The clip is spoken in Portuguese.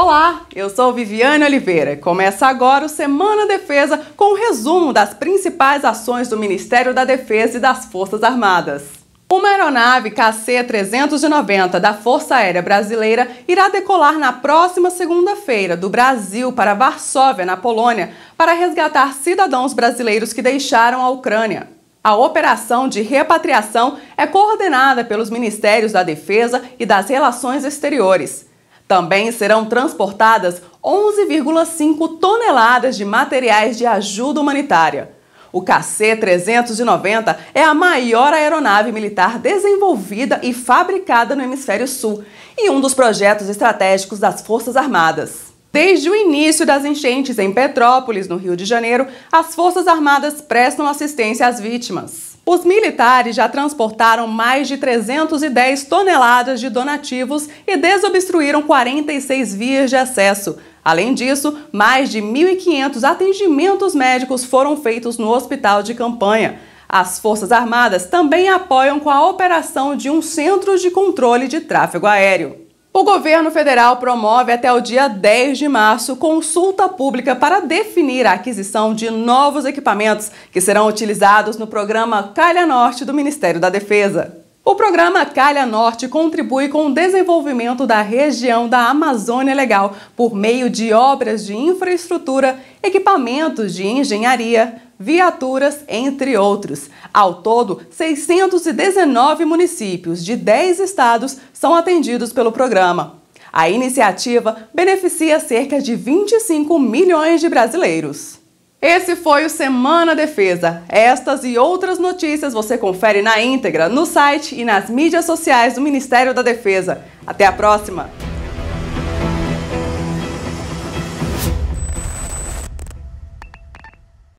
Olá, eu sou Viviane Oliveira. Começa agora o Semana Defesa com um resumo das principais ações do Ministério da Defesa e das Forças Armadas. Uma aeronave KC-390 da Força Aérea Brasileira irá decolar na próxima segunda-feira do Brasil para Varsóvia, na Polônia, para resgatar cidadãos brasileiros que deixaram a Ucrânia. A operação de repatriação é coordenada pelos Ministérios da Defesa e das Relações Exteriores. Também serão transportadas 11,5 toneladas de materiais de ajuda humanitária. O KC-390 é a maior aeronave militar desenvolvida e fabricada no Hemisfério Sul e um dos projetos estratégicos das Forças Armadas. Desde o início das enchentes em Petrópolis, no Rio de Janeiro, as Forças Armadas prestam assistência às vítimas. Os militares já transportaram mais de 310 toneladas de donativos e desobstruíram 46 vias de acesso. Além disso, mais de 1.500 atendimentos médicos foram feitos no hospital de campanha. As Forças Armadas também apoiam com a operação de um centro de controle de tráfego aéreo. O governo federal promove até o dia 10 de março consulta pública para definir a aquisição de novos equipamentos que serão utilizados no programa Calha Norte do Ministério da Defesa. O programa Calha Norte contribui com o desenvolvimento da região da Amazônia Legal por meio de obras de infraestrutura, equipamentos de engenharia, viaturas, entre outros. Ao todo, 619 municípios de 10 estados são atendidos pelo programa. A iniciativa beneficia cerca de 25 milhões de brasileiros. Esse foi o Semana Defesa. Estas e outras notícias você confere na íntegra no site e nas mídias sociais do Ministério da Defesa. Até a próxima!